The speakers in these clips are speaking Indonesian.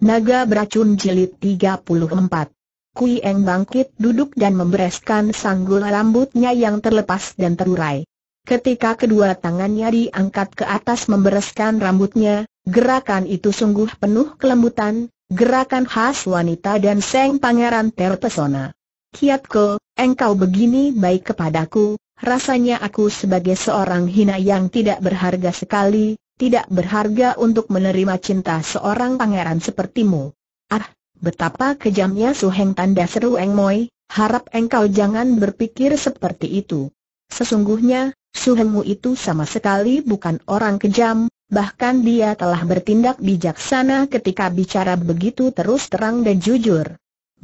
Naga Beracun Jilid 34 Kui Eng bangkit duduk dan membereskan sanggul rambutnya yang terlepas dan terurai. Ketika kedua tangannya diangkat ke atas membereskan rambutnya, gerakan itu sungguh penuh kelembutan, gerakan khas wanita dan seng pangeran terpesona. Kiat Kiatko, engkau begini baik kepadaku, rasanya aku sebagai seorang hina yang tidak berharga sekali, tidak berharga untuk menerima cinta seorang pangeran sepertimu. Ah, betapa kejamnya Heng tanda seru Eng Moi, harap engkau jangan berpikir seperti itu. Sesungguhnya, Suhengmu itu sama sekali bukan orang kejam, bahkan dia telah bertindak bijaksana ketika bicara begitu terus terang dan jujur.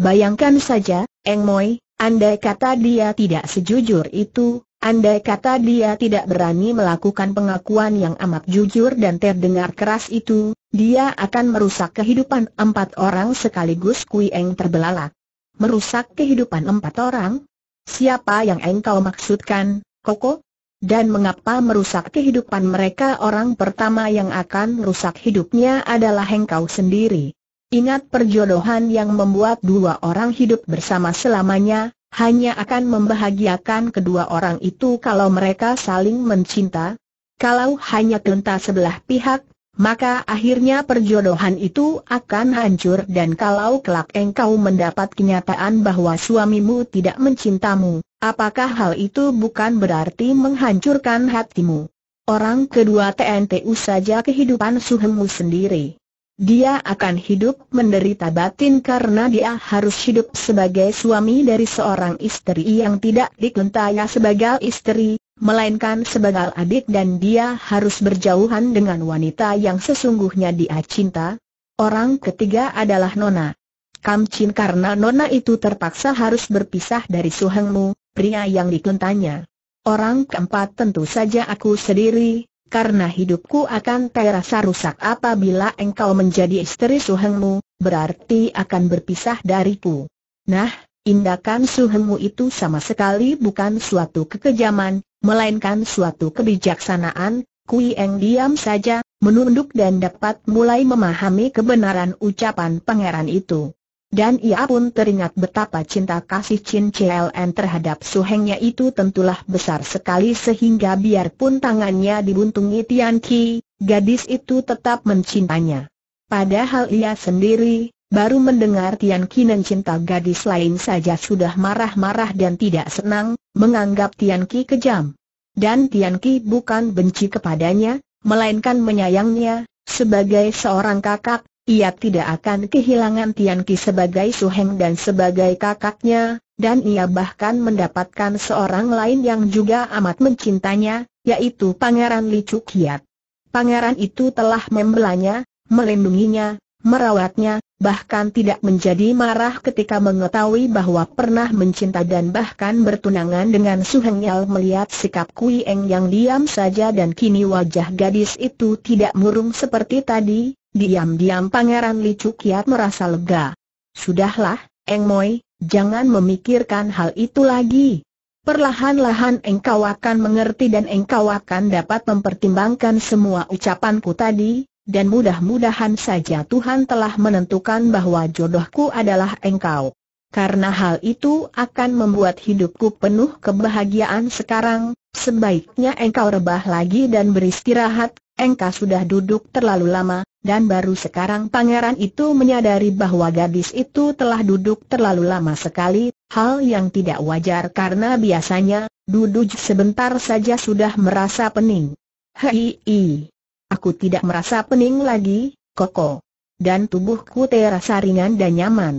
Bayangkan saja, Eng Moi, andai kata dia tidak sejujur itu, Andai kata dia tidak berani melakukan pengakuan yang amat jujur dan terdengar keras itu, dia akan merusak kehidupan empat orang sekaligus Kui Eng terbelalak. Merusak kehidupan empat orang? Siapa yang engkau maksudkan, Koko? Dan mengapa merusak kehidupan mereka orang pertama yang akan merusak hidupnya adalah engkau sendiri? Ingat perjodohan yang membuat dua orang hidup bersama selamanya, hanya akan membahagiakan kedua orang itu kalau mereka saling mencinta. Kalau hanya tenta sebelah pihak, maka akhirnya perjodohan itu akan hancur dan kalau kelak engkau mendapat kenyataan bahwa suamimu tidak mencintamu, apakah hal itu bukan berarti menghancurkan hatimu? Orang kedua TNTU saja kehidupan suhemu sendiri. Dia akan hidup menderita batin karena dia harus hidup sebagai suami dari seorang istri yang tidak digentaya sebagai istri, melainkan sebagai adik dan dia harus berjauhan dengan wanita yang sesungguhnya dia cinta. Orang ketiga adalah Nona. Kam Chin karena Nona itu terpaksa harus berpisah dari Suhengmu, pria yang dikentanya. Orang keempat tentu saja aku sendiri, karena hidupku akan terasa rusak apabila engkau menjadi istri suhengmu, berarti akan berpisah dariku. Nah, indakan suhengmu itu sama sekali bukan suatu kekejaman, melainkan suatu kebijaksanaan, Kui Eng diam saja, menunduk dan dapat mulai memahami kebenaran ucapan pangeran itu dan ia pun teringat betapa cinta kasih Chin CLN terhadap suhengnya itu tentulah besar sekali sehingga biarpun tangannya dibuntungi Tian Ki, gadis itu tetap mencintanya. Padahal ia sendiri, baru mendengar Tian Ki mencinta gadis lain saja sudah marah-marah dan tidak senang, menganggap Tian Ki kejam. Dan Tian Ki bukan benci kepadanya, melainkan menyayangnya, sebagai seorang kakak, ia tidak akan kehilangan Tianqi sebagai suheng dan sebagai kakaknya, dan ia bahkan mendapatkan seorang lain yang juga amat mencintanya, yaitu Pangeran Li Chukiat. Pangeran itu telah membelanya, melindunginya, merawatnya, bahkan tidak menjadi marah ketika mengetahui bahwa pernah mencinta dan bahkan bertunangan dengan Su Heng Yal melihat sikap Kui Eng yang diam saja dan kini wajah gadis itu tidak murung seperti tadi, Diam-diam Pangeran Li Cukiat merasa lega. Sudahlah, Eng Moi, jangan memikirkan hal itu lagi. Perlahan-lahan engkau akan mengerti dan engkau akan dapat mempertimbangkan semua ucapanku tadi, dan mudah-mudahan saja Tuhan telah menentukan bahwa jodohku adalah engkau. Karena hal itu akan membuat hidupku penuh kebahagiaan sekarang, sebaiknya engkau rebah lagi dan beristirahat, engkau sudah duduk terlalu lama, dan baru sekarang pangeran itu menyadari bahwa gadis itu telah duduk terlalu lama sekali, hal yang tidak wajar karena biasanya, duduk sebentar saja sudah merasa pening. Hei, aku tidak merasa pening lagi, Koko. Dan tubuhku terasa ringan dan nyaman.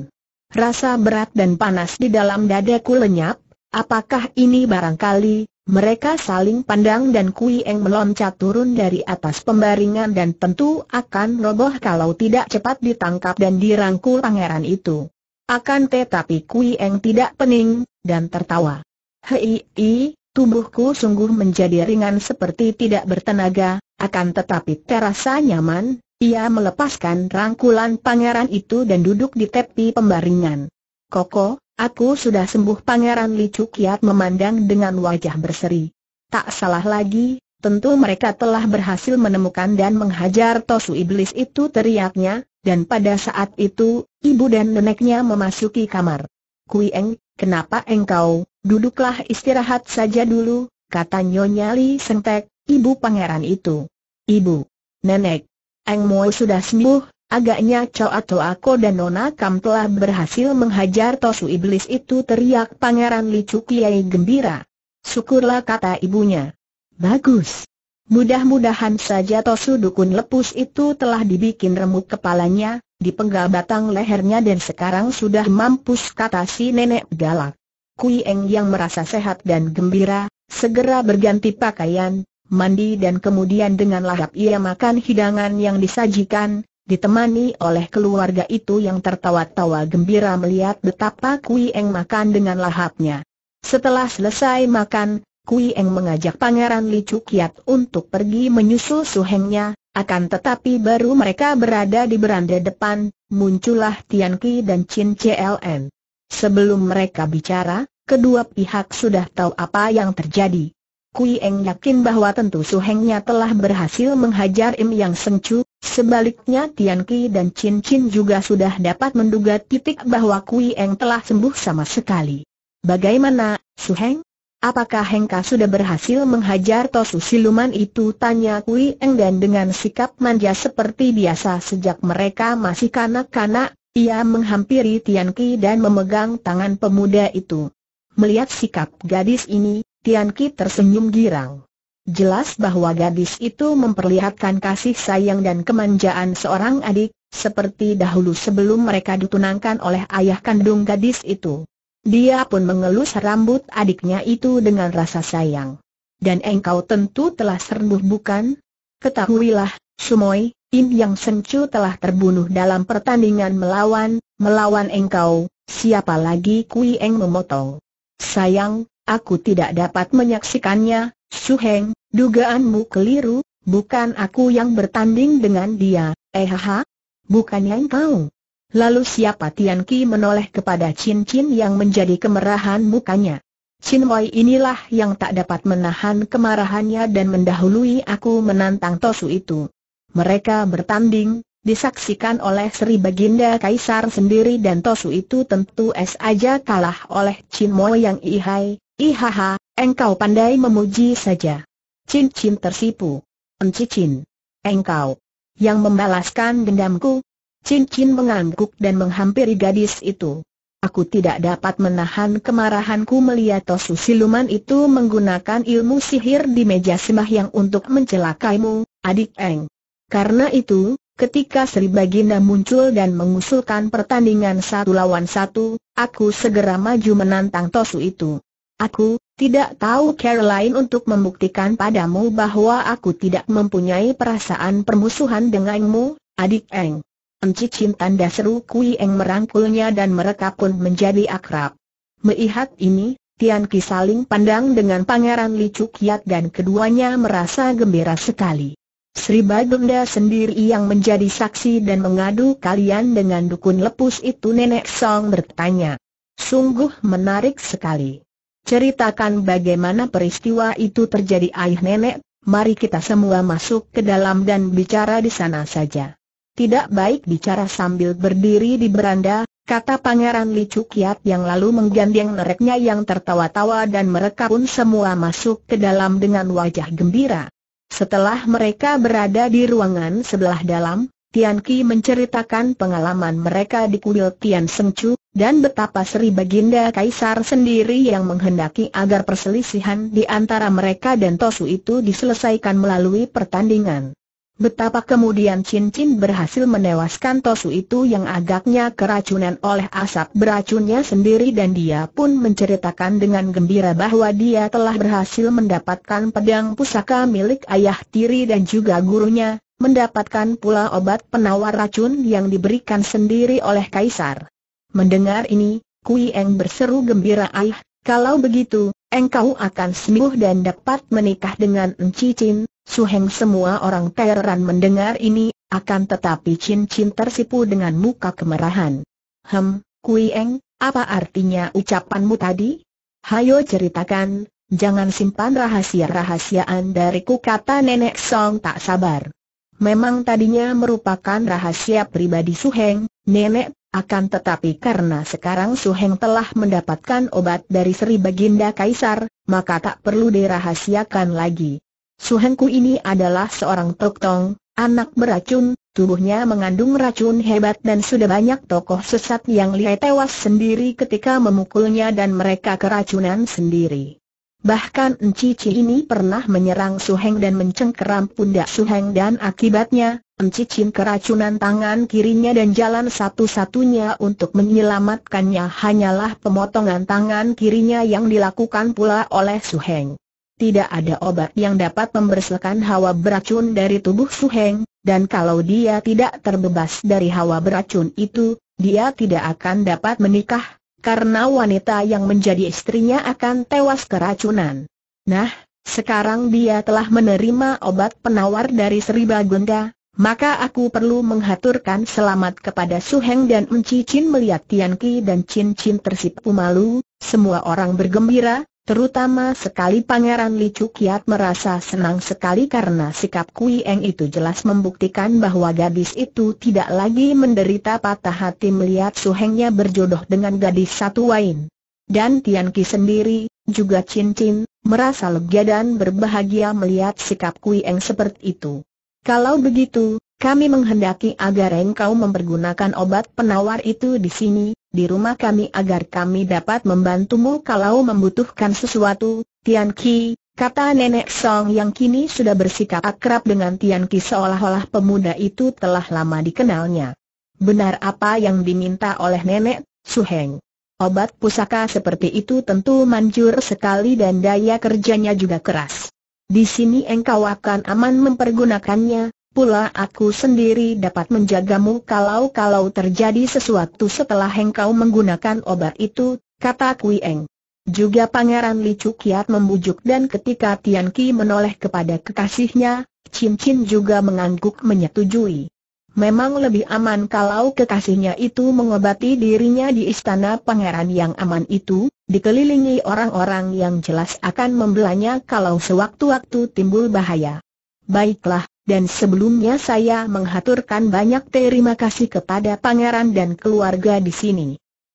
Rasa berat dan panas di dalam dadaku lenyap, apakah ini barangkali, mereka saling pandang dan Kui Eng meloncat turun dari atas pembaringan dan tentu akan roboh kalau tidak cepat ditangkap dan dirangkul pangeran itu. Akan tetapi Kui Eng tidak pening, dan tertawa. Hei, i, tubuhku sungguh menjadi ringan seperti tidak bertenaga, akan tetapi terasa nyaman, ia melepaskan rangkulan pangeran itu dan duduk di tepi pembaringan. Koko, Aku sudah sembuh Pangeran Li Cukiat memandang dengan wajah berseri. Tak salah lagi, tentu mereka telah berhasil menemukan dan menghajar Tosu Iblis itu teriaknya, dan pada saat itu, ibu dan neneknya memasuki kamar. Kui Eng, kenapa engkau, duduklah istirahat saja dulu, kata Nyonya Li Sengtek, ibu pangeran itu. Ibu, nenek, Eng Mo sudah sembuh, Agaknya atau aku dan Nona Kam telah berhasil menghajar tosu iblis itu teriak Pangeran Li Cukiai gembira. Syukurlah kata ibunya. Bagus. Mudah-mudahan saja tosu dukun lepus itu telah dibikin remuk kepalanya, dipenggal batang lehernya dan sekarang sudah mampus kata si nenek galak. Kui Eng yang merasa sehat dan gembira, segera berganti pakaian, mandi dan kemudian dengan lahap ia makan hidangan yang disajikan, ditemani oleh keluarga itu yang tertawa-tawa gembira melihat betapa Kui Eng makan dengan lahapnya. Setelah selesai makan, Kui Eng mengajak Pangeran Li Cukiat untuk pergi menyusul Su Hengnya. akan tetapi baru mereka berada di beranda depan, muncullah Tian Qi dan Chin CLN. Sebelum mereka bicara, kedua pihak sudah tahu apa yang terjadi. Kui Eng yakin bahwa tentu Su Hengnya telah berhasil menghajar Im Yang Sengcu, Sebaliknya Tian Ki dan Chin Chin juga sudah dapat menduga titik bahwa Kui Eng telah sembuh sama sekali. Bagaimana, Su Heng? Apakah Hengka sudah berhasil menghajar Tosu siluman itu? Tanya Kui Eng dan dengan sikap manja seperti biasa sejak mereka masih kanak-kanak, ia menghampiri Tian Ki dan memegang tangan pemuda itu. Melihat sikap gadis ini, Tian Ki tersenyum girang. Jelas bahwa gadis itu memperlihatkan kasih sayang dan kemanjaan seorang adik, seperti dahulu sebelum mereka ditunangkan oleh ayah kandung gadis itu. Dia pun mengelus rambut adiknya itu dengan rasa sayang. Dan engkau tentu telah serbuh bukan? Ketahuilah, Sumoy, Im Yang Sencu telah terbunuh dalam pertandingan melawan, melawan engkau, siapa lagi Kui Eng memotong. Sayang, Aku tidak dapat menyaksikannya, Suheng, dugaanmu keliru, bukan aku yang bertanding dengan dia, ehaha. Eh, Bukannya engkau. Lalu siapa Tian Ki menoleh kepada Chin Chin yang menjadi kemerahan mukanya. Chin Wei inilah yang tak dapat menahan kemarahannya dan mendahului aku menantang Tosu itu. Mereka bertanding, disaksikan oleh Sri Baginda Kaisar sendiri dan Tosu itu tentu saja kalah oleh Chin Mo yang ihai, Ihaha, engkau pandai memuji saja. Cincin tersipu. Encicin. Engkau yang membalaskan dendamku. Cincin mengangguk dan menghampiri gadis itu. Aku tidak dapat menahan kemarahanku melihat Tosu siluman itu menggunakan ilmu sihir di meja semah yang untuk mencelakaimu, adik Eng. Karena itu, ketika Sri Baginda muncul dan mengusulkan pertandingan satu lawan satu, aku segera maju menantang Tosu itu. Aku, tidak tahu Caroline untuk membuktikan padamu bahwa aku tidak mempunyai perasaan permusuhan denganmu, adik Eng. Enci cintan seru Kui Eng merangkulnya dan mereka pun menjadi akrab. Melihat ini, Tian Ki saling pandang dengan Pangeran Li Cukiat dan keduanya merasa gembira sekali. Sri Bagunda sendiri yang menjadi saksi dan mengadu kalian dengan dukun lepus itu Nenek Song bertanya. Sungguh menarik sekali. Ceritakan bagaimana peristiwa itu terjadi ayah nenek, mari kita semua masuk ke dalam dan bicara di sana saja. Tidak baik bicara sambil berdiri di beranda, kata Pangeran Li Cukiat yang lalu menggandeng nereknya yang tertawa-tawa dan mereka pun semua masuk ke dalam dengan wajah gembira. Setelah mereka berada di ruangan sebelah dalam, Tian Ki menceritakan pengalaman mereka di kuil Tian Seng Chu, dan betapa Sri Baginda Kaisar sendiri yang menghendaki agar perselisihan di antara mereka dan Tosu itu diselesaikan melalui pertandingan. Betapa kemudian cincin berhasil menewaskan Tosu itu yang agaknya keracunan oleh asap beracunnya sendiri dan dia pun menceritakan dengan gembira bahwa dia telah berhasil mendapatkan pedang pusaka milik ayah tiri dan juga gurunya, Mendapatkan pula obat penawar racun yang diberikan sendiri oleh Kaisar. Mendengar ini, Kui Eng berseru gembira aih, kalau begitu, engkau akan sembuh dan dapat menikah dengan Enci Su Heng semua orang teran mendengar ini, akan tetapi cincin tersipu dengan muka kemerahan. Hem, Kui Eng, apa artinya ucapanmu tadi? Hayo ceritakan, jangan simpan rahasia-rahasiaan dariku kata Nenek Song tak sabar. Memang tadinya merupakan rahasia pribadi Su Heng, nenek, akan tetapi karena sekarang Su Heng telah mendapatkan obat dari Sri Baginda Kaisar, maka tak perlu dirahasiakan lagi. Su Hengku ini adalah seorang toktong, anak beracun, tubuhnya mengandung racun hebat dan sudah banyak tokoh sesat yang lihai tewas sendiri ketika memukulnya dan mereka keracunan sendiri. Bahkan Encici ini pernah menyerang Suheng dan mencengkeram pundak Suheng dan akibatnya, Encicin keracunan tangan kirinya dan jalan satu-satunya untuk menyelamatkannya hanyalah pemotongan tangan kirinya yang dilakukan pula oleh Suheng. Tidak ada obat yang dapat membersihkan hawa beracun dari tubuh Suheng, dan kalau dia tidak terbebas dari hawa beracun itu, dia tidak akan dapat menikah karena wanita yang menjadi istrinya akan tewas keracunan. Nah, sekarang dia telah menerima obat penawar dari Sri Bagunda, maka aku perlu menghaturkan selamat kepada Suheng dan Encicin melihat Tianqi dan Cincin tersipu malu, semua orang bergembira, Terutama sekali Pangeran Li Cukiat merasa senang sekali karena sikap Kui Eng itu jelas membuktikan bahwa gadis itu tidak lagi menderita patah hati melihat suhengnya berjodoh dengan gadis satu lain. Dan Tian Ki sendiri, juga Chin Chin, merasa lega dan berbahagia melihat sikap Kui Eng seperti itu. Kalau begitu, kami menghendaki agar engkau mempergunakan obat penawar itu di sini, di rumah kami agar kami dapat membantumu kalau membutuhkan sesuatu, Tian Ki, kata Nenek Song yang kini sudah bersikap akrab dengan Tian Ki seolah-olah pemuda itu telah lama dikenalnya. Benar apa yang diminta oleh Nenek, Su Heng. Obat pusaka seperti itu tentu manjur sekali dan daya kerjanya juga keras. Di sini engkau akan aman mempergunakannya, Pula aku sendiri dapat menjagamu kalau-kalau terjadi sesuatu setelah engkau menggunakan obat itu, kata Kui Eng. Juga Pangeran li kiat membujuk dan ketika Tian Ki menoleh kepada kekasihnya, Cincin juga mengangguk menyetujui. Memang lebih aman kalau kekasihnya itu mengobati dirinya di istana pangeran yang aman itu, dikelilingi orang-orang yang jelas akan membelanya kalau sewaktu-waktu timbul bahaya. Baiklah, dan sebelumnya saya menghaturkan banyak terima kasih kepada pangeran dan keluarga di sini.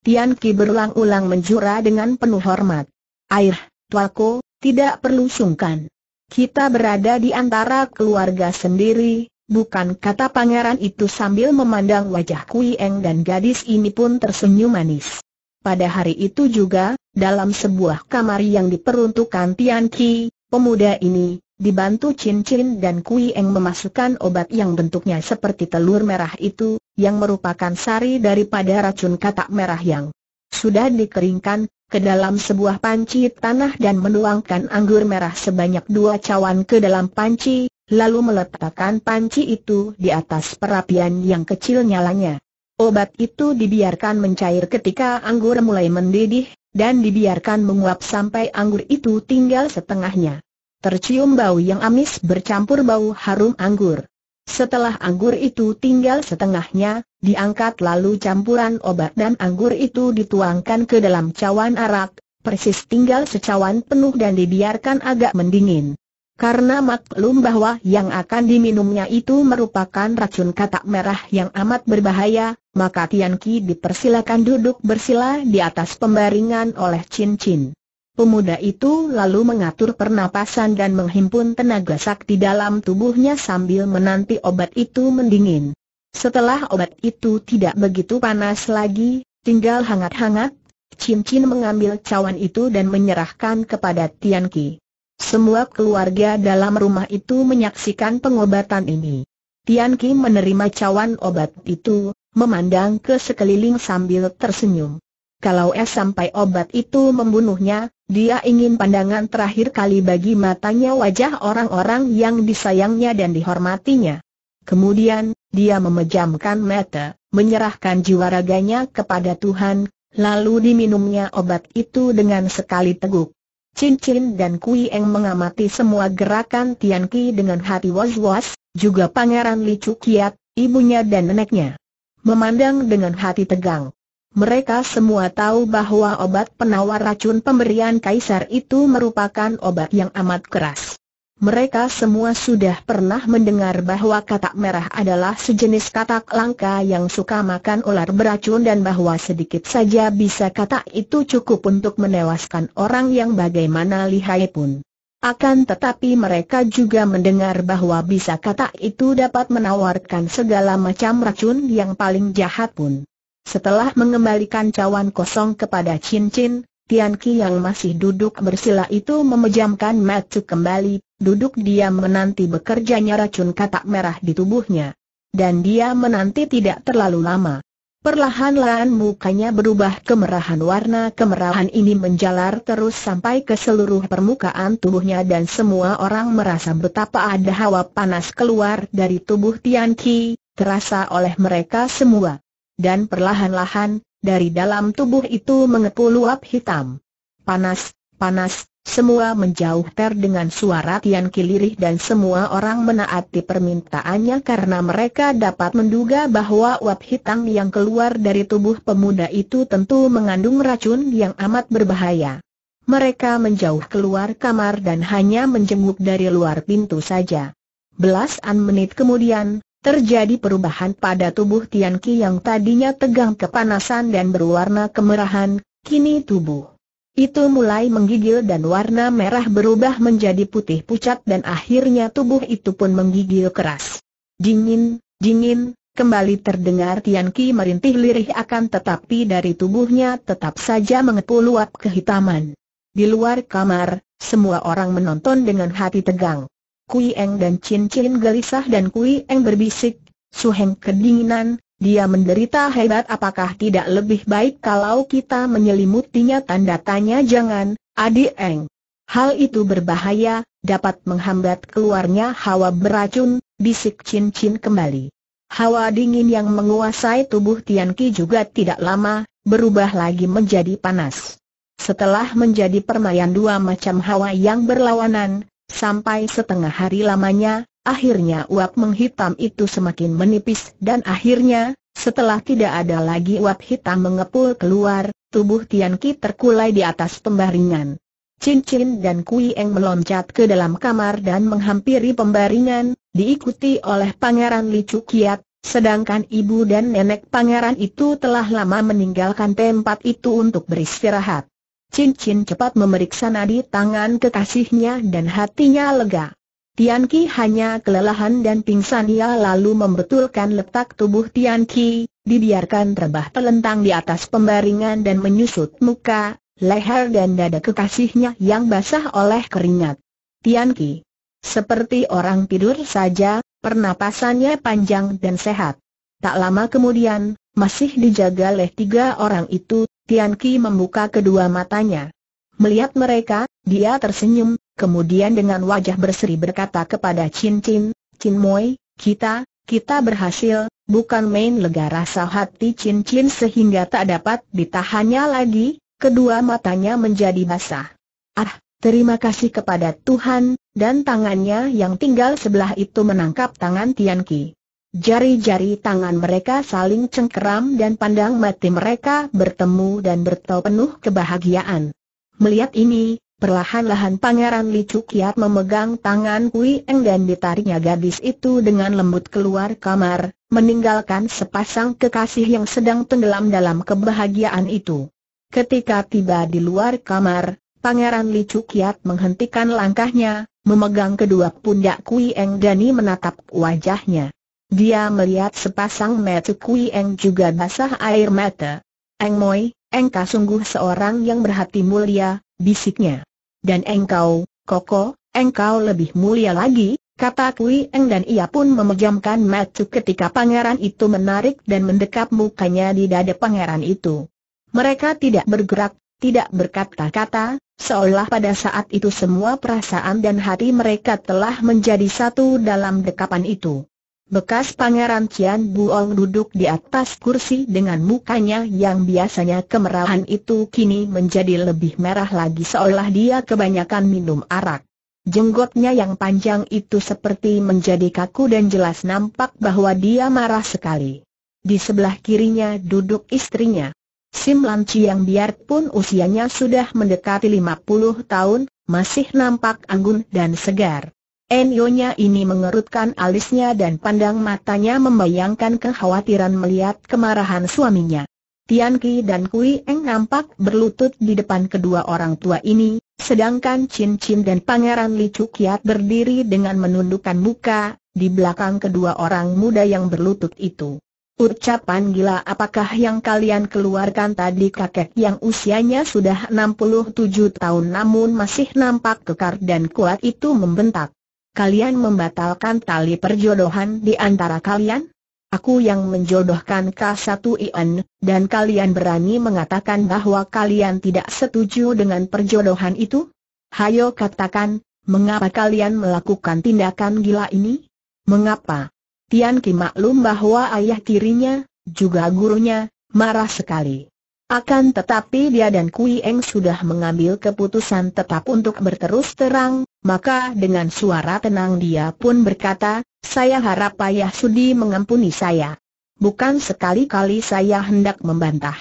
Tian Ki berulang-ulang menjura dengan penuh hormat. Air, Tuako, tidak perlu sungkan. Kita berada di antara keluarga sendiri, bukan kata pangeran itu sambil memandang wajah Kui Eng dan gadis ini pun tersenyum manis. Pada hari itu juga, dalam sebuah kamar yang diperuntukkan Tian Ki, pemuda ini, Dibantu Chin Chin dan Kui Eng memasukkan obat yang bentuknya seperti telur merah itu, yang merupakan sari daripada racun katak merah yang sudah dikeringkan, ke dalam sebuah panci tanah dan menuangkan anggur merah sebanyak dua cawan ke dalam panci, lalu meletakkan panci itu di atas perapian yang kecil nyalanya. Obat itu dibiarkan mencair ketika anggur mulai mendidih, dan dibiarkan menguap sampai anggur itu tinggal setengahnya. Tercium bau yang amis bercampur bau harum anggur. Setelah anggur itu tinggal setengahnya, diangkat lalu campuran obat dan anggur itu dituangkan ke dalam cawan arak, persis tinggal secawan penuh dan dibiarkan agak mendingin. Karena maklum bahwa yang akan diminumnya itu merupakan racun katak merah yang amat berbahaya, maka Tian Ki dipersilakan duduk bersila di atas pembaringan oleh cincin. Pemuda itu lalu mengatur pernapasan dan menghimpun tenaga sakti dalam tubuhnya sambil menanti obat itu mendingin. Setelah obat itu tidak begitu panas lagi, tinggal hangat-hangat, Cincin mengambil cawan itu dan menyerahkan kepada Tian Ki. Semua keluarga dalam rumah itu menyaksikan pengobatan ini. Tian Ki menerima cawan obat itu, memandang ke sekeliling sambil tersenyum kalau es sampai obat itu membunuhnya, dia ingin pandangan terakhir kali bagi matanya wajah orang-orang yang disayangnya dan dihormatinya. Kemudian, dia memejamkan mata, menyerahkan jiwa raganya kepada Tuhan, lalu diminumnya obat itu dengan sekali teguk. Cincin dan Kui Eng mengamati semua gerakan Tian Ki dengan hati was-was, juga Pangeran Li Cukiat, ibunya dan neneknya. Memandang dengan hati tegang. Mereka semua tahu bahwa obat penawar racun pemberian kaisar itu merupakan obat yang amat keras. Mereka semua sudah pernah mendengar bahwa katak merah adalah sejenis katak langka yang suka makan ular beracun dan bahwa sedikit saja bisa katak itu cukup untuk menewaskan orang yang bagaimana lihai pun. Akan tetapi mereka juga mendengar bahwa bisa katak itu dapat menawarkan segala macam racun yang paling jahat pun. Setelah mengembalikan cawan kosong kepada cincin, Tian Ki yang masih duduk bersila itu memejamkan mata kembali, duduk dia menanti bekerjanya racun katak merah di tubuhnya. Dan dia menanti tidak terlalu lama. Perlahan-lahan mukanya berubah kemerahan warna kemerahan ini menjalar terus sampai ke seluruh permukaan tubuhnya dan semua orang merasa betapa ada hawa panas keluar dari tubuh Tian Ki, terasa oleh mereka semua dan perlahan-lahan, dari dalam tubuh itu mengepul uap hitam. Panas, panas, semua menjauh dengan suara Tian Kilirih dan semua orang menaati permintaannya karena mereka dapat menduga bahwa uap hitam yang keluar dari tubuh pemuda itu tentu mengandung racun yang amat berbahaya. Mereka menjauh keluar kamar dan hanya menjenguk dari luar pintu saja. Belasan menit kemudian, Terjadi perubahan pada tubuh Tian Ki yang tadinya tegang kepanasan dan berwarna kemerahan, kini tubuh itu mulai menggigil dan warna merah berubah menjadi putih pucat dan akhirnya tubuh itu pun menggigil keras. Dingin, dingin, kembali terdengar Tian Ki merintih lirih akan tetapi dari tubuhnya tetap saja mengepul luap kehitaman. Di luar kamar, semua orang menonton dengan hati tegang. Kui Eng dan Chin Chin gelisah dan Kui Eng berbisik, Su Heng kedinginan, dia menderita hebat apakah tidak lebih baik kalau kita menyelimutinya tanda tanya jangan, adik Eng. Hal itu berbahaya, dapat menghambat keluarnya hawa beracun, bisik Chin Chin kembali. Hawa dingin yang menguasai tubuh Tian Ki juga tidak lama, berubah lagi menjadi panas. Setelah menjadi permainan dua macam hawa yang berlawanan, Sampai setengah hari lamanya, akhirnya uap menghitam itu semakin menipis dan akhirnya, setelah tidak ada lagi uap hitam mengepul keluar, tubuh Tianqi terkulai di atas pembaringan. Cincin dan Kui Eng meloncat ke dalam kamar dan menghampiri pembaringan, diikuti oleh Pangeran Li Chukiat, sedangkan ibu dan nenek pangeran itu telah lama meninggalkan tempat itu untuk beristirahat. Cincin cepat memeriksa nadi tangan kekasihnya dan hatinya lega. Tian Ki hanya kelelahan dan pingsan ia lalu membetulkan letak tubuh Tian Ki, dibiarkan terbah telentang di atas pembaringan dan menyusut muka, leher dan dada kekasihnya yang basah oleh keringat. Tian Ki, seperti orang tidur saja, pernapasannya panjang dan sehat. Tak lama kemudian, masih dijaga oleh tiga orang itu, Tian Ki membuka kedua matanya. Melihat mereka, dia tersenyum, kemudian dengan wajah berseri berkata kepada Chin Chin, Chin Moi, kita, kita berhasil, bukan main lega rasa hati Chin Chin sehingga tak dapat ditahannya lagi, kedua matanya menjadi basah. Ah, terima kasih kepada Tuhan, dan tangannya yang tinggal sebelah itu menangkap tangan Tian Ki. Jari-jari tangan mereka saling cengkeram dan pandang mati mereka bertemu dan bertau penuh kebahagiaan. Melihat ini, perlahan-lahan Pangeran Li Cukiat memegang tangan Kui Eng dan ditariknya gadis itu dengan lembut keluar kamar, meninggalkan sepasang kekasih yang sedang tenggelam dalam kebahagiaan itu. Ketika tiba di luar kamar, Pangeran Li Cukiat menghentikan langkahnya, memegang kedua pundak Kui Eng dan menatap wajahnya. Dia melihat sepasang mata Kui Eng juga basah air mata. Eng Moi, engkau sungguh seorang yang berhati mulia, bisiknya. Dan engkau, Koko, engkau lebih mulia lagi, kata Kui Eng dan ia pun memejamkan mata ketika pangeran itu menarik dan mendekap mukanya di dada pangeran itu. Mereka tidak bergerak, tidak berkata-kata, seolah pada saat itu semua perasaan dan hati mereka telah menjadi satu dalam dekapan itu. Bekas Pangeran Cian Buong duduk di atas kursi dengan mukanya yang biasanya kemerahan itu kini menjadi lebih merah lagi seolah dia kebanyakan minum arak. Jenggotnya yang panjang itu seperti menjadi kaku dan jelas nampak bahwa dia marah sekali. Di sebelah kirinya duduk istrinya. Sim Lam yang biarpun usianya sudah mendekati 50 tahun, masih nampak anggun dan segar. Enyonya ini mengerutkan alisnya dan pandang matanya membayangkan kekhawatiran melihat kemarahan suaminya. Tian Ki dan Kui Eng nampak berlutut di depan kedua orang tua ini, sedangkan Chin Chin dan Pangeran Li Cukiat berdiri dengan menundukkan muka, di belakang kedua orang muda yang berlutut itu. Ucapan gila apakah yang kalian keluarkan tadi kakek yang usianya sudah 67 tahun namun masih nampak kekar dan kuat itu membentak kalian membatalkan tali perjodohan di antara kalian? Aku yang menjodohkan k 1 Ian, dan kalian berani mengatakan bahwa kalian tidak setuju dengan perjodohan itu? Hayo katakan, mengapa kalian melakukan tindakan gila ini? Mengapa? Tian Ki maklum bahwa ayah tirinya, juga gurunya, marah sekali. Akan tetapi dia dan Kui Eng sudah mengambil keputusan tetap untuk berterus terang, maka dengan suara tenang dia pun berkata, saya harap Ayah Sudi mengampuni saya. Bukan sekali-kali saya hendak membantah.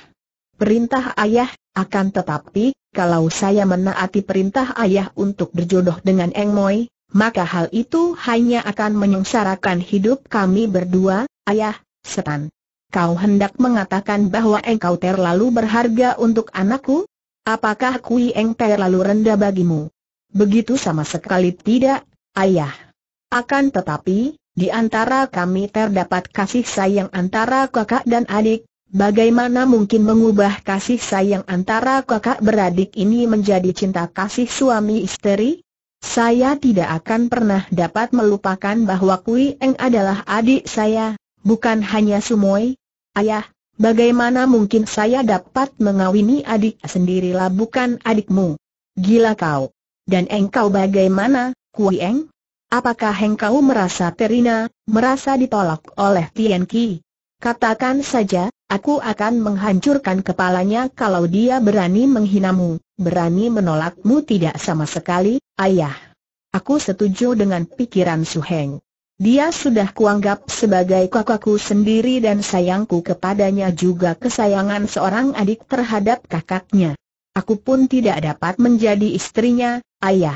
Perintah Ayah, akan tetapi, kalau saya menaati perintah Ayah untuk berjodoh dengan Eng Moi, maka hal itu hanya akan menyengsarakan hidup kami berdua, Ayah, setan. Kau hendak mengatakan bahwa engkau terlalu berharga untuk anakku? Apakah Kui Eng terlalu rendah bagimu? Begitu sama sekali tidak, ayah. Akan tetapi, di antara kami terdapat kasih sayang antara kakak dan adik, bagaimana mungkin mengubah kasih sayang antara kakak beradik ini menjadi cinta kasih suami istri? Saya tidak akan pernah dapat melupakan bahwa Kui Eng adalah adik saya, bukan hanya Sumoy. Ayah, bagaimana mungkin saya dapat mengawini adik sendirilah bukan adikmu? Gila kau! Dan engkau bagaimana, Kui Eng? Apakah engkau merasa terina, merasa ditolak oleh Tian Ki? Katakan saja, aku akan menghancurkan kepalanya kalau dia berani menghinamu, berani menolakmu tidak sama sekali, ayah. Aku setuju dengan pikiran Su Heng. Dia sudah kuanggap sebagai kakakku sendiri dan sayangku kepadanya juga kesayangan seorang adik terhadap kakaknya. Aku pun tidak dapat menjadi istrinya, ayah.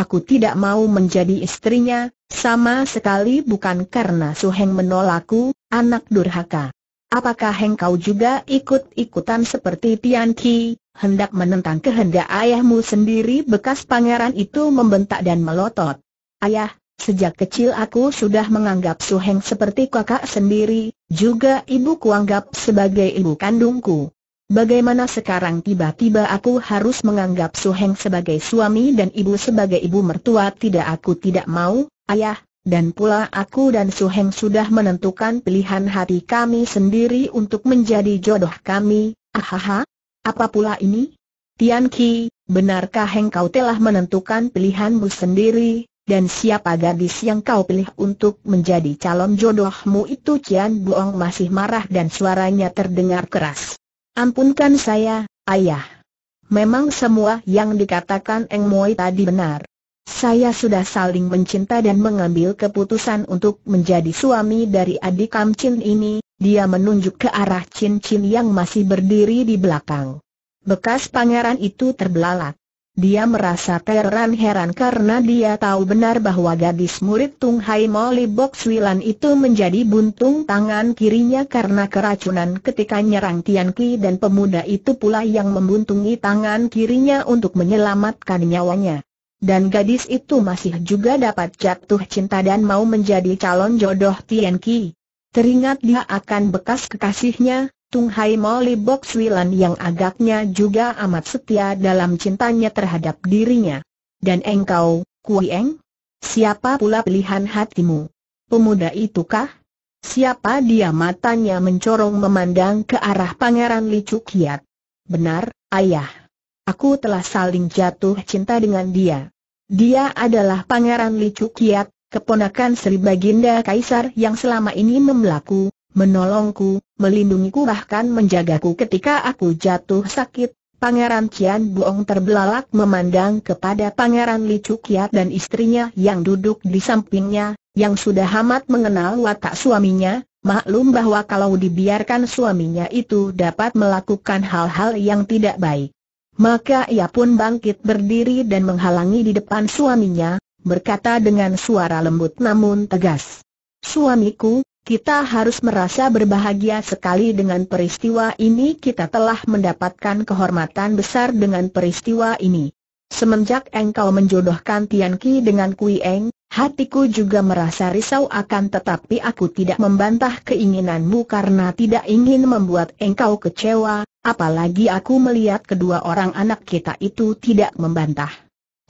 Aku tidak mau menjadi istrinya, sama sekali bukan karena Su Heng menolakku, anak durhaka. Apakah engkau juga ikut-ikutan seperti Tian Qi, hendak menentang kehendak ayahmu sendiri bekas pangeran itu membentak dan melotot. Ayah, Sejak kecil aku sudah menganggap Su Heng seperti kakak sendiri, juga ibu kuanggap sebagai ibu kandungku. Bagaimana sekarang tiba-tiba aku harus menganggap Suheng sebagai suami dan ibu sebagai ibu mertua tidak aku tidak mau, ayah, dan pula aku dan Suheng sudah menentukan pilihan hati kami sendiri untuk menjadi jodoh kami, ahaha. Apa pula ini? Tian Ki, benarkah engkau telah menentukan pilihanmu sendiri, dan siapa gadis yang kau pilih untuk menjadi calon jodohmu itu Cian Buong masih marah dan suaranya terdengar keras. Ampunkan saya, ayah. Memang semua yang dikatakan Eng Moi tadi benar. Saya sudah saling mencinta dan mengambil keputusan untuk menjadi suami dari adik Chin ini, dia menunjuk ke arah cincin yang masih berdiri di belakang. Bekas pangeran itu terbelalak. Dia merasa terheran-heran karena dia tahu benar bahwa gadis murid Tung Hai Moli Bok Swilan itu menjadi buntung tangan kirinya karena keracunan ketika nyerang Tian Ki dan pemuda itu pula yang membuntungi tangan kirinya untuk menyelamatkan nyawanya. Dan gadis itu masih juga dapat jatuh cinta dan mau menjadi calon jodoh Tian Ki. Teringat dia akan bekas kekasihnya, Tung Hai Moli box Wilan yang agaknya juga amat setia dalam cintanya terhadap dirinya. Dan engkau, Kui Eng? Siapa pula pilihan hatimu? Pemuda itukah? Siapa dia matanya mencorong memandang ke arah Pangeran Li Cukiat. Benar, ayah. Aku telah saling jatuh cinta dengan dia. Dia adalah Pangeran Li Cukiat, Keponakan Sri Baginda Kaisar yang selama ini memelaku, menolongku, melindungiku bahkan menjagaku ketika aku jatuh sakit. Pangeran Cian Buong terbelalak memandang kepada Pangeran Li Cukiat dan istrinya yang duduk di sampingnya, yang sudah amat mengenal watak suaminya, maklum bahwa kalau dibiarkan suaminya itu dapat melakukan hal-hal yang tidak baik. Maka ia pun bangkit berdiri dan menghalangi di depan suaminya, berkata dengan suara lembut namun tegas. Suamiku, kita harus merasa berbahagia sekali dengan peristiwa ini kita telah mendapatkan kehormatan besar dengan peristiwa ini. Semenjak engkau menjodohkan Tian Ki dengan Kui Eng, hatiku juga merasa risau akan tetapi aku tidak membantah keinginanmu karena tidak ingin membuat engkau kecewa, apalagi aku melihat kedua orang anak kita itu tidak membantah.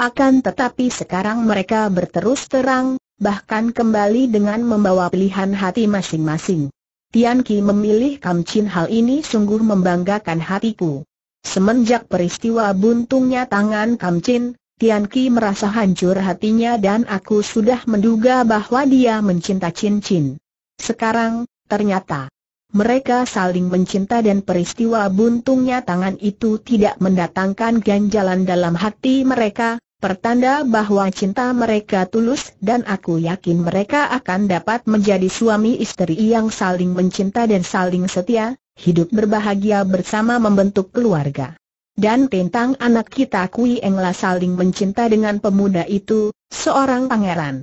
Akan tetapi sekarang mereka berterus terang, bahkan kembali dengan membawa pilihan hati masing-masing. Tian Ki memilih Kam Chin hal ini sungguh membanggakan hatiku. Semenjak peristiwa buntungnya tangan Kam Chin, Tian Ki merasa hancur hatinya dan aku sudah menduga bahwa dia mencinta Chin Chin. Sekarang, ternyata, mereka saling mencinta dan peristiwa buntungnya tangan itu tidak mendatangkan ganjalan dalam hati mereka, Pertanda bahwa cinta mereka tulus dan aku yakin mereka akan dapat menjadi suami istri yang saling mencinta dan saling setia, hidup berbahagia bersama membentuk keluarga. Dan tentang anak kita Kui Engla saling mencinta dengan pemuda itu, seorang pangeran.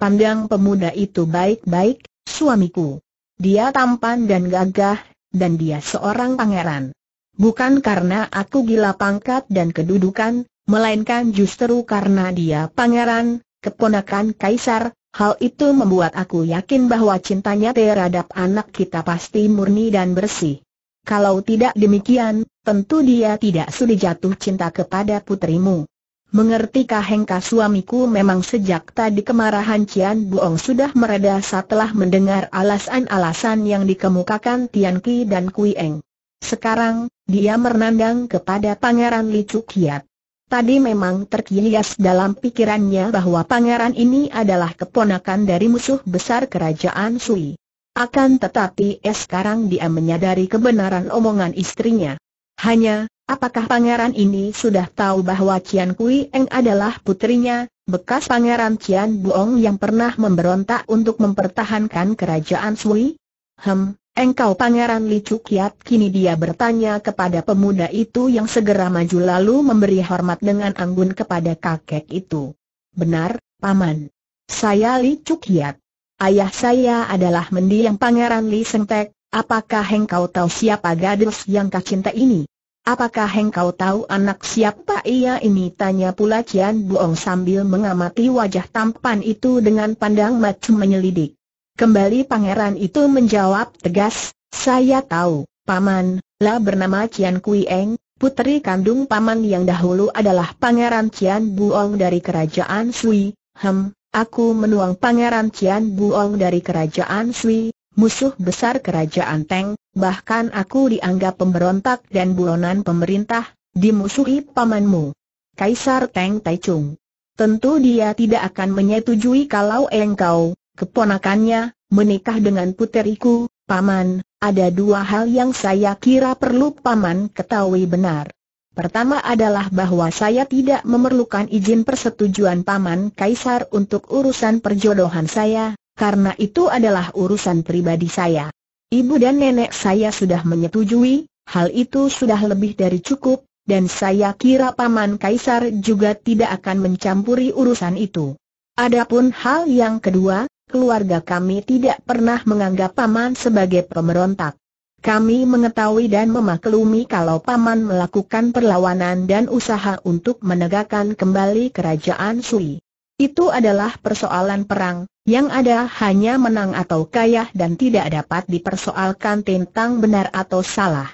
Pandang pemuda itu baik-baik, suamiku. Dia tampan dan gagah, dan dia seorang pangeran. Bukan karena aku gila pangkat dan kedudukan, melainkan justru karena dia pangeran, keponakan kaisar, hal itu membuat aku yakin bahwa cintanya terhadap anak kita pasti murni dan bersih. Kalau tidak demikian, tentu dia tidak sudi jatuh cinta kepada putrimu. Mengertikah Hengka suamiku memang sejak tadi kemarahan Cian Buong sudah mereda setelah mendengar alasan-alasan yang dikemukakan Tian Ki dan Kui Eng. Sekarang, dia menandang kepada Pangeran Li Cukiat. Tadi memang terkias dalam pikirannya bahwa pangeran ini adalah keponakan dari musuh besar kerajaan Sui. Akan tetapi eh, sekarang dia menyadari kebenaran omongan istrinya. Hanya, apakah pangeran ini sudah tahu bahwa Cian Kui Eng adalah putrinya, bekas pangeran Cian Buong yang pernah memberontak untuk mempertahankan kerajaan Sui? Hem, Engkau Pangeran Li Cukiat kini dia bertanya kepada pemuda itu yang segera maju lalu memberi hormat dengan anggun kepada kakek itu. Benar, Paman. Saya Li Cukiat. Ayah saya adalah mendiang Pangeran Li Sengtek, apakah engkau tahu siapa gadis yang kau cinta ini? Apakah engkau tahu anak siapa ia ini? Tanya pula Cian Buong sambil mengamati wajah tampan itu dengan pandang macam menyelidik. Kembali pangeran itu menjawab tegas, saya tahu, Paman, lah bernama Cian Kui Eng, putri kandung Paman yang dahulu adalah Pangeran Cian Buong dari Kerajaan Sui, hem, aku menuang Pangeran Cian Buong dari Kerajaan Sui, musuh besar Kerajaan Teng, bahkan aku dianggap pemberontak dan buronan pemerintah, dimusuhi Pamanmu. Kaisar Teng Taichung. Tentu dia tidak akan menyetujui kalau engkau, keponakannya, menikah dengan puteriku, Paman, ada dua hal yang saya kira perlu Paman ketahui benar. Pertama adalah bahwa saya tidak memerlukan izin persetujuan Paman Kaisar untuk urusan perjodohan saya, karena itu adalah urusan pribadi saya. Ibu dan nenek saya sudah menyetujui, hal itu sudah lebih dari cukup, dan saya kira Paman Kaisar juga tidak akan mencampuri urusan itu. Adapun hal yang kedua, keluarga kami tidak pernah menganggap paman sebagai pemberontak. Kami mengetahui dan memaklumi kalau paman melakukan perlawanan dan usaha untuk menegakkan kembali kerajaan Sui. Itu adalah persoalan perang, yang ada hanya menang atau kayah dan tidak dapat dipersoalkan tentang benar atau salah.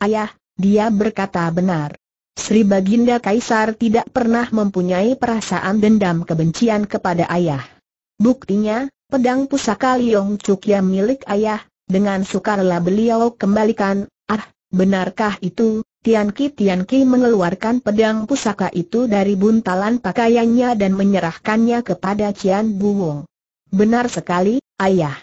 Ayah, dia berkata benar. Sri Baginda Kaisar tidak pernah mempunyai perasaan dendam kebencian kepada ayah. Buktinya, Pedang pusaka Liong Cuk yang milik ayah, dengan sukarela beliau kembalikan, ah, benarkah itu? Tian Tian Qi mengeluarkan pedang pusaka itu dari buntalan pakaiannya dan menyerahkannya kepada Cian Buwong. Benar sekali, ayah.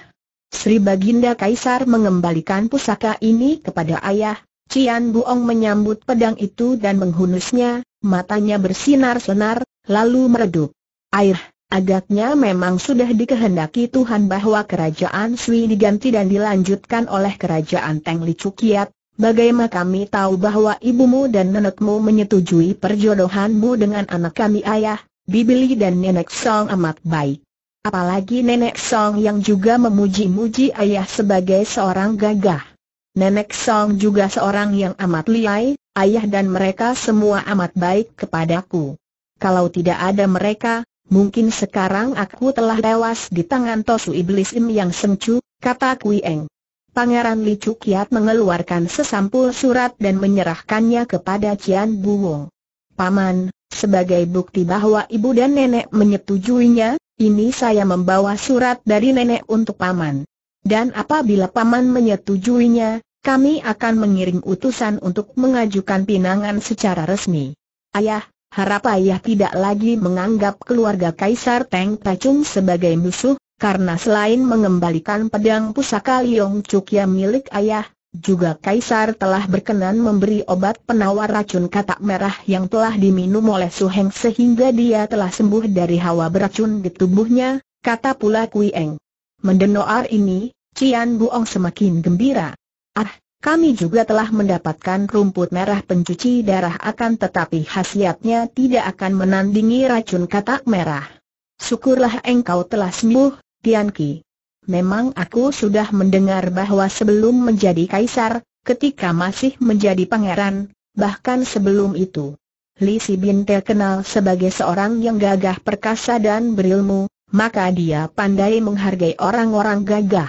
Sri Baginda Kaisar mengembalikan pusaka ini kepada ayah, Cian Buong menyambut pedang itu dan menghunusnya, matanya bersinar-sinar, lalu meredup. Air, Agaknya memang sudah dikehendaki Tuhan bahwa kerajaan Sui diganti dan dilanjutkan oleh kerajaan Teng Li Cukiat, bagaimana kami tahu bahwa ibumu dan nenekmu menyetujui perjodohanmu dengan anak kami ayah, Bibili dan Nenek Song amat baik. Apalagi Nenek Song yang juga memuji-muji ayah sebagai seorang gagah. Nenek Song juga seorang yang amat liai, ayah dan mereka semua amat baik kepadaku. Kalau tidak ada mereka, mungkin sekarang aku telah tewas di tangan Tosu Iblis Im yang sengcu, kata Kui Pangeran Li Cukiat mengeluarkan sesampul surat dan menyerahkannya kepada Cian Buwong. Paman, sebagai bukti bahwa ibu dan nenek menyetujuinya, ini saya membawa surat dari nenek untuk paman. Dan apabila paman menyetujuinya, kami akan mengirim utusan untuk mengajukan pinangan secara resmi. Ayah, Harap ayah tidak lagi menganggap keluarga Kaisar Teng Tacung sebagai musuh, karena selain mengembalikan pedang pusaka Liong Cukya milik ayah, juga Kaisar telah berkenan memberi obat penawar racun katak merah yang telah diminum oleh Su Heng sehingga dia telah sembuh dari hawa beracun di tubuhnya, kata pula Kui Eng. Mendenoar ini, Cian Buong semakin gembira. Ah, kami juga telah mendapatkan rumput merah pencuci darah akan tetapi khasiatnya tidak akan menandingi racun katak merah. Syukurlah engkau telah sembuh, Tianqi. Memang aku sudah mendengar bahwa sebelum menjadi kaisar, ketika masih menjadi pangeran, bahkan sebelum itu. Li Si Bin terkenal sebagai seorang yang gagah perkasa dan berilmu, maka dia pandai menghargai orang-orang gagah.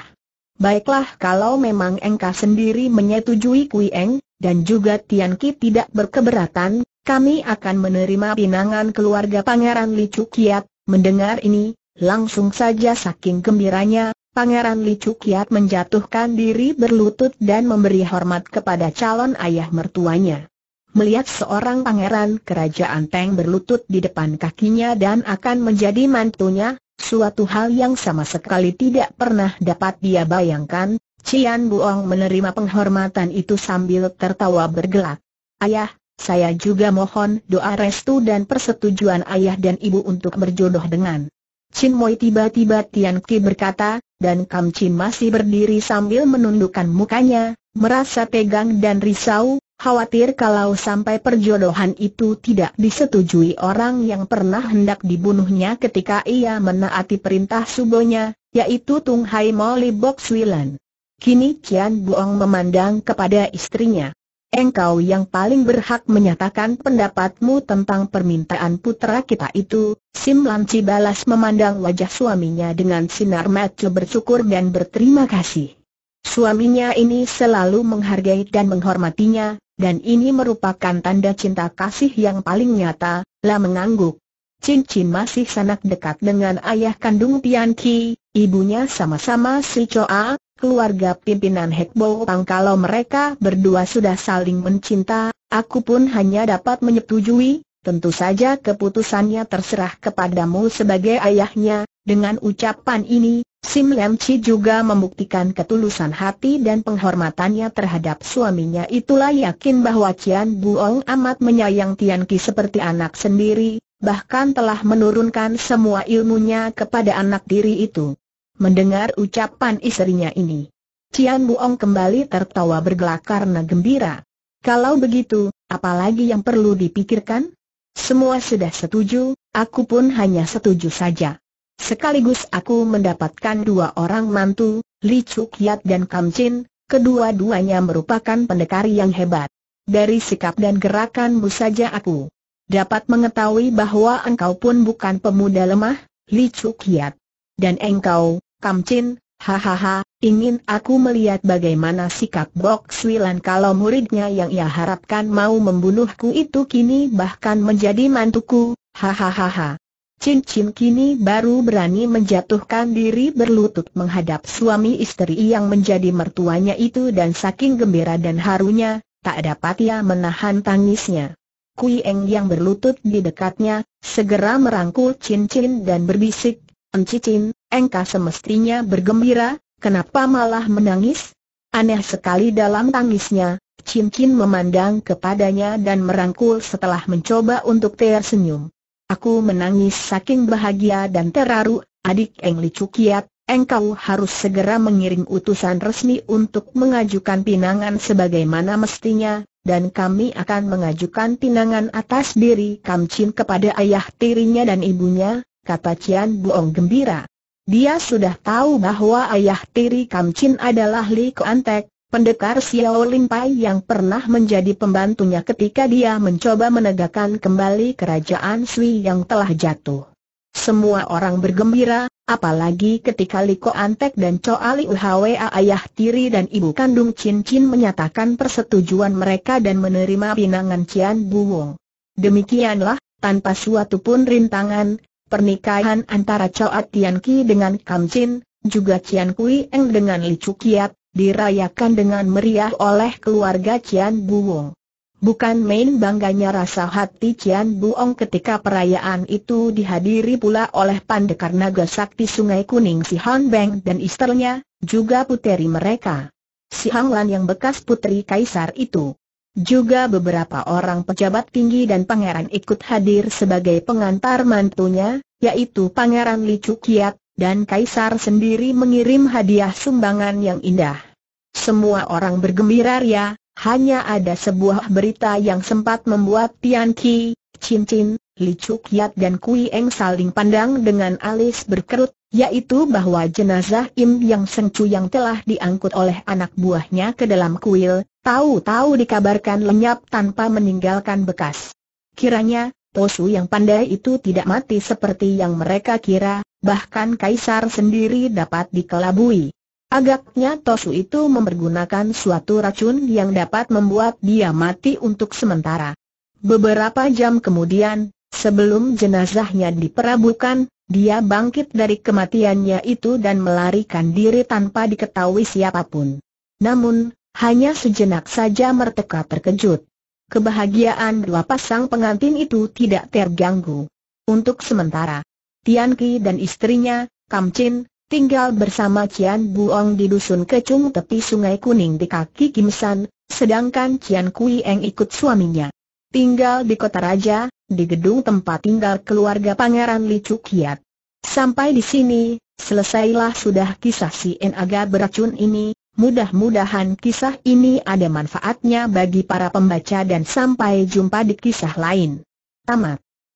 Baiklah kalau memang engkau sendiri menyetujui Kui Eng, dan juga Tian Ki tidak berkeberatan, kami akan menerima pinangan keluarga Pangeran Li Cukiat. Mendengar ini, langsung saja saking gembiranya, Pangeran Li Cukiat menjatuhkan diri berlutut dan memberi hormat kepada calon ayah mertuanya. Melihat seorang pangeran kerajaan Teng berlutut di depan kakinya dan akan menjadi mantunya, Suatu hal yang sama sekali tidak pernah dapat dia bayangkan, Cian Buong menerima penghormatan itu sambil tertawa bergelak. Ayah, saya juga mohon doa restu dan persetujuan ayah dan ibu untuk berjodoh dengan Chin Moi tiba-tiba Tian Ki berkata, dan Kam Chin masih berdiri sambil menundukkan mukanya, merasa tegang dan risau, Khawatir kalau sampai perjodohan itu tidak disetujui orang yang pernah hendak dibunuhnya ketika ia menaati perintah subonya, yaitu Tung Hai Moli Bok Swilan. Kini Kian Buong memandang kepada istrinya. Engkau yang paling berhak menyatakan pendapatmu tentang permintaan putra kita itu, Sim Lanci balas memandang wajah suaminya dengan sinar mata bersyukur dan berterima kasih. Suaminya ini selalu menghargai dan menghormatinya, dan ini merupakan tanda cinta kasih yang paling nyata, La mengangguk. Cincin masih sangat dekat dengan ayah kandung Tian Ki, ibunya sama-sama Si Choa, keluarga pimpinan Bo Pang kalau mereka berdua sudah saling mencinta, aku pun hanya dapat menyetujui, Tentu saja keputusannya terserah kepadamu sebagai ayahnya, dengan ucapan ini, Sim Lem Chi juga membuktikan ketulusan hati dan penghormatannya terhadap suaminya itulah yakin bahwa Cian Buong amat menyayang Tian Ki seperti anak sendiri, bahkan telah menurunkan semua ilmunya kepada anak diri itu. Mendengar ucapan istrinya ini, Cian Buong kembali tertawa bergelak karena gembira. Kalau begitu, apalagi yang perlu dipikirkan? Semua sudah setuju, aku pun hanya setuju saja. Sekaligus aku mendapatkan dua orang mantu, Li Chuk Yat dan Kam Chin, kedua-duanya merupakan pendekar yang hebat. Dari sikap dan gerakanmu saja aku dapat mengetahui bahwa engkau pun bukan pemuda lemah, Li Chuk Yat. Dan engkau, Kam Chin, hahaha, ingin aku melihat bagaimana sikap Bok Swilan kalau muridnya yang ia harapkan mau membunuhku itu kini bahkan menjadi mantuku, hahaha. Cincin kini baru berani menjatuhkan diri berlutut menghadap suami istri yang menjadi mertuanya itu dan saking gembira dan harunya, tak dapat ia menahan tangisnya. Kui Eng yang berlutut di dekatnya, segera merangkul Cincin dan berbisik, Encicin, engkau semestinya bergembira, kenapa malah menangis? Aneh sekali dalam tangisnya, Cincin memandang kepadanya dan merangkul setelah mencoba untuk tersenyum. Aku menangis saking bahagia dan terharu, adik Eng Li Cukiat, engkau harus segera mengiring utusan resmi untuk mengajukan pinangan sebagaimana mestinya, dan kami akan mengajukan pinangan atas diri Kam Chin kepada ayah tirinya dan ibunya, kata Cian Buong gembira. Dia sudah tahu bahwa ayah tiri Kam Chin adalah Li Koantek, Pendekar Xiao Lin Pai yang pernah menjadi pembantunya ketika dia mencoba menegakkan kembali kerajaan Sui yang telah jatuh. Semua orang bergembira, apalagi ketika Li Ko Antek dan Cho Ali Hwa ayah tiri dan ibu kandung Chin Chin menyatakan persetujuan mereka dan menerima pinangan Cian Buwong. Demikianlah, tanpa suatu pun rintangan, pernikahan antara Choa Atian Ki dengan Kam Chin, juga Cian Kui Eng dengan Li Chukiat dirayakan dengan meriah oleh keluarga Cian Buong. Bukan main bangganya rasa hati Cian Buong ketika perayaan itu dihadiri pula oleh pandekar naga sakti Sungai Kuning si Han Beng dan istrinya, juga puteri mereka. Si Hang Lan yang bekas putri kaisar itu. Juga beberapa orang pejabat tinggi dan pangeran ikut hadir sebagai pengantar mantunya, yaitu Pangeran Li Cukiat, dan Kaisar sendiri mengirim hadiah sumbangan yang indah. Semua orang bergembira ria, ya, hanya ada sebuah berita yang sempat membuat Tian Ki, Cincin, Li Chuk Yat dan Kui Eng saling pandang dengan alis berkerut, yaitu bahwa jenazah Im Yang Seng yang telah diangkut oleh anak buahnya ke dalam kuil, tahu-tahu dikabarkan lenyap tanpa meninggalkan bekas. Kiranya, Tosu yang pandai itu tidak mati seperti yang mereka kira, bahkan Kaisar sendiri dapat dikelabui. Agaknya Tosu itu mempergunakan suatu racun yang dapat membuat dia mati untuk sementara. Beberapa jam kemudian, sebelum jenazahnya diperabukan, dia bangkit dari kematiannya itu dan melarikan diri tanpa diketahui siapapun. Namun, hanya sejenak saja merteka terkejut kebahagiaan dua pasang pengantin itu tidak terganggu. Untuk sementara, Tian Ki dan istrinya, Kam Chin, tinggal bersama Cian Buong di dusun Kecung tepi Sungai Kuning di kaki Kim San, sedangkan Cian Kui Eng ikut suaminya. Tinggal di kota raja, di gedung tempat tinggal keluarga Pangeran Li Chukiat. Sampai di sini, selesailah sudah kisah si En beracun ini, Mudah-mudahan kisah ini ada manfaatnya bagi para pembaca dan sampai jumpa di kisah lain. Tamat.